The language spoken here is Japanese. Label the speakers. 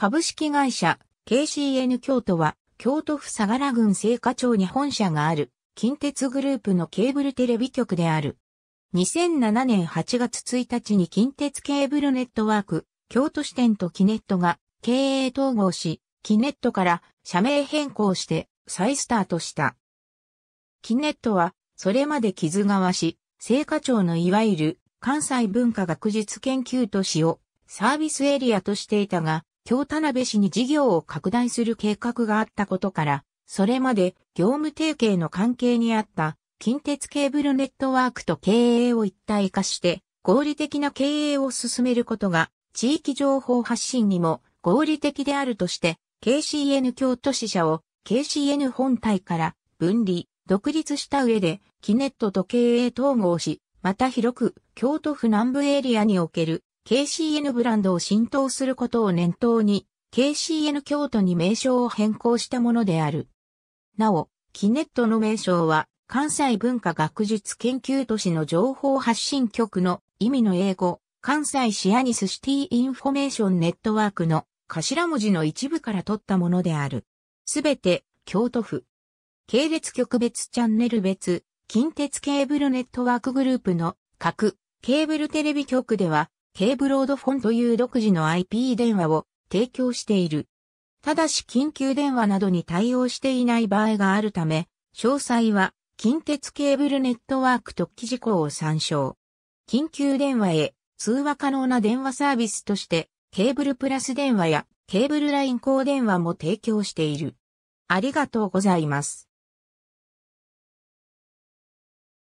Speaker 1: 株式会社 KCN 京都は京都府相良郡聖火町に本社がある近鉄グループのケーブルテレビ局である。2007年8月1日に近鉄ケーブルネットワーク京都支店とキネットが経営統合し、キネットから社名変更して再スタートした。キネットはそれまで傷が川市、聖火町のいわゆる関西文化学術研究都市をサービスエリアとしていたが、京田辺市に事業を拡大する計画があったことから、それまで業務提携の関係にあった近鉄ケーブルネットワークと経営を一体化して合理的な経営を進めることが地域情報発信にも合理的であるとして KCN 京都支社を KCN 本体から分離、独立した上でキネットと経営統合し、また広く京都府南部エリアにおける KCN ブランドを浸透することを念頭に、KCN 京都に名称を変更したものである。なお、キネットの名称は、関西文化学術研究都市の情報発信局の意味の英語、関西シアニスシティインフォメーションネットワークの頭文字の一部から取ったものである。すべて、京都府。系列局別チャンネル別、近鉄ケーブルネットワークグループの各ケーブルテレビ局では、ケーブロードフォンという独自の IP 電話を提供している。ただし緊急電話などに対応していない場合があるため、詳細は近鉄ケーブルネットワーク特記事項を参照。緊急電話へ通話可能な電話サービスとしてケーブルプラス電話やケーブルライン高電話も提供している。ありがとうございます。